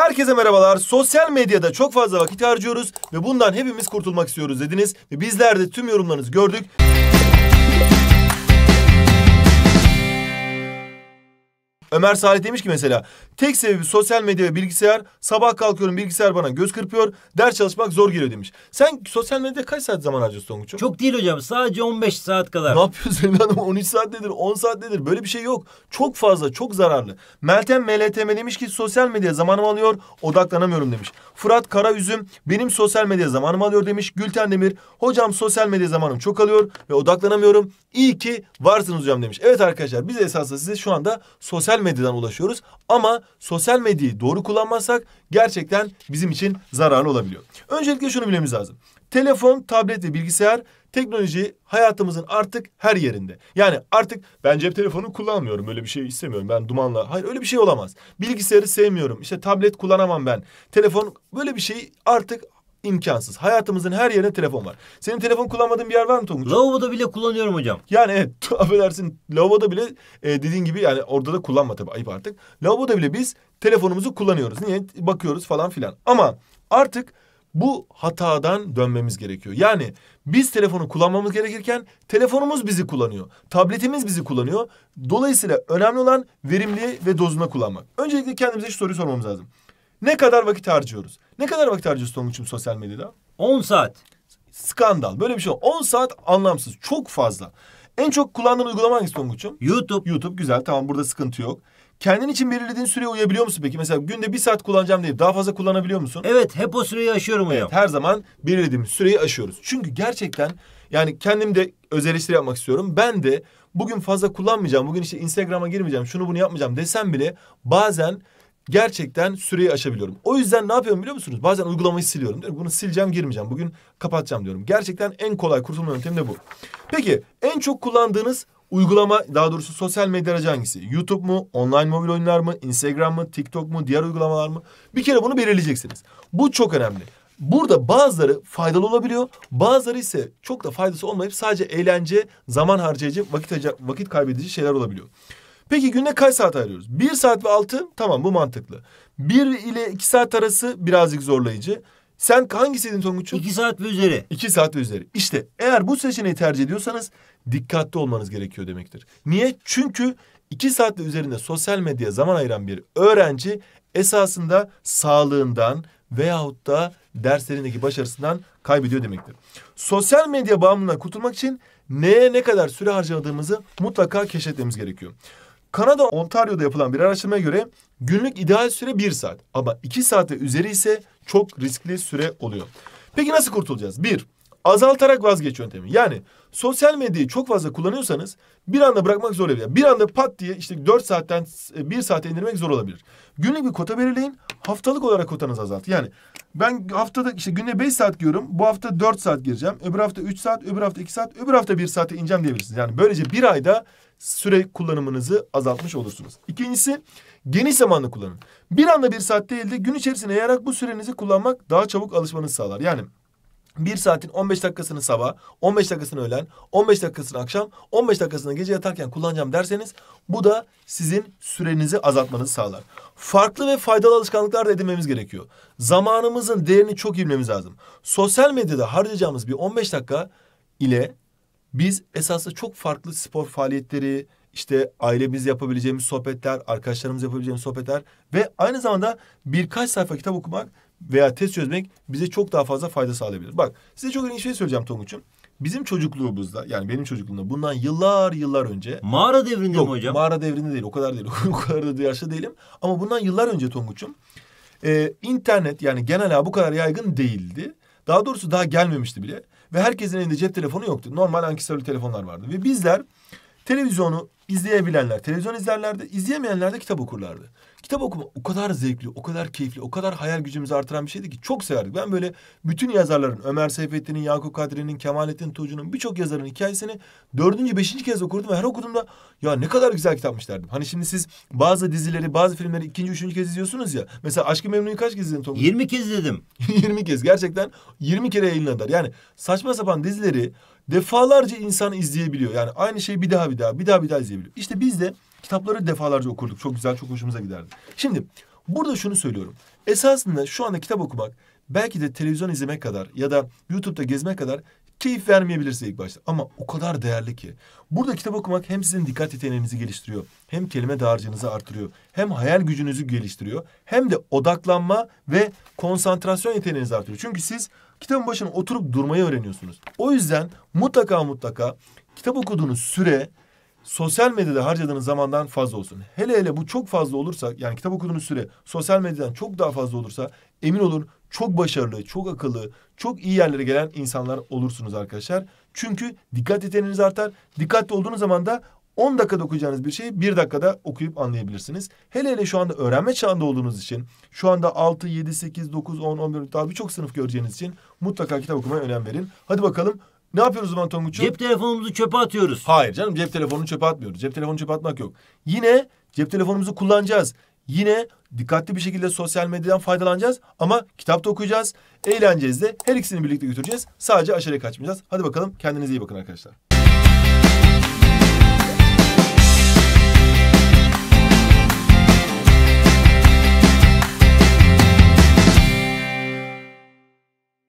Herkese merhabalar. Sosyal medyada çok fazla vakit harcıyoruz ve bundan hepimiz kurtulmak istiyoruz dediniz. Ve bizler de tüm yorumlarınızı gördük. Ömer Salih demiş ki mesela tek sebebi sosyal medya ve bilgisayar sabah kalkıyorum bilgisayar bana göz kırpıyor ders çalışmak zor geliyor demiş. Sen sosyal medyada kaç saat zaman harcıyorsun Tonguç'um? Çok değil hocam sadece 15 saat kadar. Ne yapıyorsun evladım 13 saat nedir 10 saat nedir böyle bir şey yok. Çok fazla çok zararlı. Meltem MLTM demiş ki sosyal medya zamanımı alıyor odaklanamıyorum demiş. Fırat Kara üzüm benim sosyal medya zamanımı alıyor demiş. Gülten Demir hocam sosyal medya zamanım çok alıyor ve odaklanamıyorum. İyi ki varsınız hocam demiş. Evet arkadaşlar biz esasında size şu anda sosyal sosyal medyadan ulaşıyoruz. Ama sosyal medyayı doğru kullanmazsak gerçekten bizim için zararlı olabiliyor. Öncelikle şunu bilmemiz lazım. Telefon, tablet ve bilgisayar teknoloji hayatımızın artık her yerinde. Yani artık ben cep telefonu kullanmıyorum. Öyle bir şey istemiyorum. Ben dumanla. Hayır öyle bir şey olamaz. Bilgisayarı sevmiyorum. işte tablet kullanamam ben. Telefon böyle bir şey artık imkansız. Hayatımızın her yerine telefon var. Senin telefon kullanmadığın bir yer var mı Tonguç? Lavaboda bile kullanıyorum hocam. Yani evet affedersin lavaboda bile e, dediğin gibi yani orada da kullanma tabii ayıp artık. Lavaboda bile biz telefonumuzu kullanıyoruz. Niye? Bakıyoruz falan filan. Ama artık bu hatadan dönmemiz gerekiyor. Yani biz telefonu kullanmamız gerekirken telefonumuz bizi kullanıyor. Tabletimiz bizi kullanıyor. Dolayısıyla önemli olan verimli ve dozuna kullanmak. Öncelikle kendimize şu soruyu sormamız lazım. Ne kadar vakit harcıyoruz? Ne kadar vakit harcıyorsun Tonguç'um sosyal medyada? 10 saat. Skandal. Böyle bir şey. 10 saat anlamsız. Çok fazla. En çok kullandığın uygulama hangisi Tonguç'um? YouTube. YouTube güzel. Tamam burada sıkıntı yok. Kendin için belirlediğin süreye uyabiliyor musun peki? Mesela günde bir saat kullanacağım diye daha fazla kullanabiliyor musun? Evet hep o süreyi aşıyorum hocam. Evet, her zaman belirlediğim süreyi aşıyoruz. Çünkü gerçekten yani kendim de öz yapmak istiyorum. Ben de bugün fazla kullanmayacağım, bugün işte Instagram'a girmeyeceğim, şunu bunu yapmayacağım desem bile bazen gerçekten süreyi aşabiliyorum. O yüzden ne yapıyorum biliyor musunuz? Bazen uygulamayı siliyorum. Diyorum bunu sileceğim girmeyeceğim. Bugün kapatacağım diyorum. Gerçekten en kolay kurtulma yöntemi de bu. Peki en çok kullandığınız uygulama daha doğrusu sosyal medya aracı hangisi? YouTube mu? Online mobil oyunlar mı? Instagram mı? TikTok mu? Diğer uygulamalar mı? Bir kere bunu belirleyeceksiniz. Bu çok önemli. Burada bazıları faydalı olabiliyor. Bazıları ise çok da faydası olmayıp sadece eğlence, zaman harcayıcı, vakit, vakit kaybedici şeyler olabiliyor. Peki günde kaç saat ayırıyoruz? Bir saat ve altı tamam bu mantıklı. Bir ile iki saat arası birazcık zorlayıcı. Sen hangisiydin Tonguç'un? İki saat ve üzeri. İki saat ve üzeri. İşte eğer bu seçeneği tercih ediyorsanız dikkatli olmanız gerekiyor demektir. Niye? Çünkü iki saat ve üzerinde sosyal medyaya zaman ayıran bir öğrenci esasında sağlığından veyahut da derslerindeki başarısından kaybediyor demektir. Sosyal medya bağımlılığına kurtulmak için neye ne kadar süre harcadığımızı mutlaka keşfetmemiz gerekiyor. Kanada Ontario'da yapılan bir araştırmaya göre günlük ideal süre bir saat. Ama iki saate üzeri ise çok riskli süre oluyor. Peki nasıl kurtulacağız? Bir, azaltarak vazgeç yöntemi. Yani sosyal medyayı çok fazla kullanıyorsanız bir anda bırakmak zor olabilir. Bir anda pat diye işte dört saatten bir saate indirmek zor olabilir. Günlük bir kota belirleyin. Haftalık olarak kotanızı azalt. Yani ben haftada işte günde beş saat giriyorum. Bu hafta dört saat gireceğim. Öbür hafta üç saat, öbür hafta iki saat, öbür hafta bir saate ineceğim diyebilirsiniz. Yani böylece bir ayda süre kullanımınızı azaltmış olursunuz. İkincisi geniş zamanlı kullanın. Bir anda bir saat değil de gün içerisine yayarak bu sürenizi kullanmak daha çabuk alışmanızı sağlar. Yani bir saatin 15 dakikasını sabah, 15 dakikasını öğlen, 15 dakikasını akşam, 15 dakikasını gece yatarken kullanacağım derseniz bu da sizin sürenizi azaltmanızı sağlar. Farklı ve faydalı alışkanlıklar da edinmemiz gerekiyor. Zamanımızın değerini çok iyi bilmemiz lazım. Sosyal medyada harcayacağımız bir 15 dakika ile biz esasında çok farklı spor faaliyetleri, işte ailemizle yapabileceğimiz sohbetler, arkadaşlarımız yapabileceğimiz sohbetler ve aynı zamanda birkaç sayfa kitap okumak veya test çözmek bize çok daha fazla fayda sağlayabilir. Bak size çok ilginç bir şey söyleyeceğim Tonguç'um. Bizim çocukluğumuzda yani benim çocukluğumda bundan yıllar yıllar önce... Mağara devrinde yok, mi hocam? mağara devrinde değil o kadar değil o kadar da yaşlı değilim. Ama bundan yıllar önce Tonguç'um e, internet yani genel bu kadar yaygın değildi. Daha doğrusu daha gelmemişti bile. Ve herkesin elinde cep telefonu yoktu. Normal ankisörlü telefonlar vardı. Ve bizler Televizyonu izleyebilenler televizyon izlerlerdi, izleyemeyenler de kitap okurlardı. Kitap okuma o kadar zevkli, o kadar keyifli, o kadar hayal gücümüzü artıran bir şeydi ki çok severdik. Ben böyle bütün yazarların, Ömer Seyfettin'in, Yakup Kadri'nin, Kemalettin Tuğcu'nun birçok yazarın hikayesini dördüncü, beşinci kez okurdum ve her okuduğumda ya ne kadar güzel kitapmış derdim. Hani şimdi siz bazı dizileri, bazı filmleri ikinci, üçüncü kez izliyorsunuz ya. Mesela Aşkı Memnu'yu kaç kez izledin Tom? 20 kez izledim. Yirmi kez gerçekten yirmi kere yayınladılar. Yani saçma sapan dizileri defalarca insan izleyebiliyor. Yani aynı şeyi bir daha bir daha bir daha bir daha izleyebiliyor. İşte biz de kitapları defalarca okurduk. Çok güzel, çok hoşumuza giderdi. Şimdi burada şunu söylüyorum. Esasında şu anda kitap okumak belki de televizyon izlemek kadar ya da YouTube'da gezmek kadar keyif vermeyebilirse ilk başta ama o kadar değerli ki. Burada kitap okumak hem sizin dikkat yeteneğinizi geliştiriyor, hem kelime dağarcığınızı artırıyor, hem hayal gücünüzü geliştiriyor, hem de odaklanma ve konsantrasyon yeteneğinizi artırıyor. Çünkü siz kitabın başına oturup durmayı öğreniyorsunuz. O yüzden mutlaka mutlaka kitap okuduğunuz süre sosyal medyada harcadığınız zamandan fazla olsun. Hele hele bu çok fazla olursa yani kitap okuduğunuz süre sosyal medyadan çok daha fazla olursa emin olun çok başarılı, çok akıllı, çok iyi yerlere gelen insanlar olursunuz arkadaşlar. Çünkü dikkat eteniniz artar. Dikkatli olduğunuz zaman da 10 dakikada okuyacağınız bir şeyi bir dakikada okuyup anlayabilirsiniz. Hele hele şu anda öğrenme çağında olduğunuz için şu anda 6, 7, 8, 9, 10, 11 daha birçok sınıf göreceğiniz için mutlaka kitap okumaya önem verin. Hadi bakalım ne yapıyoruz o zaman Tonguç'um? Cep telefonumuzu çöpe atıyoruz. Hayır canım cep telefonunu çöpe atmıyoruz. Cep telefonunu çöpe atmak yok. Yine cep telefonumuzu kullanacağız. Yine dikkatli bir şekilde sosyal medyadan faydalanacağız ama kitap da okuyacağız, eğleneceğiz de her ikisini birlikte götüreceğiz. Sadece aşırıya kaçmayacağız. Hadi bakalım kendinize iyi bakın arkadaşlar.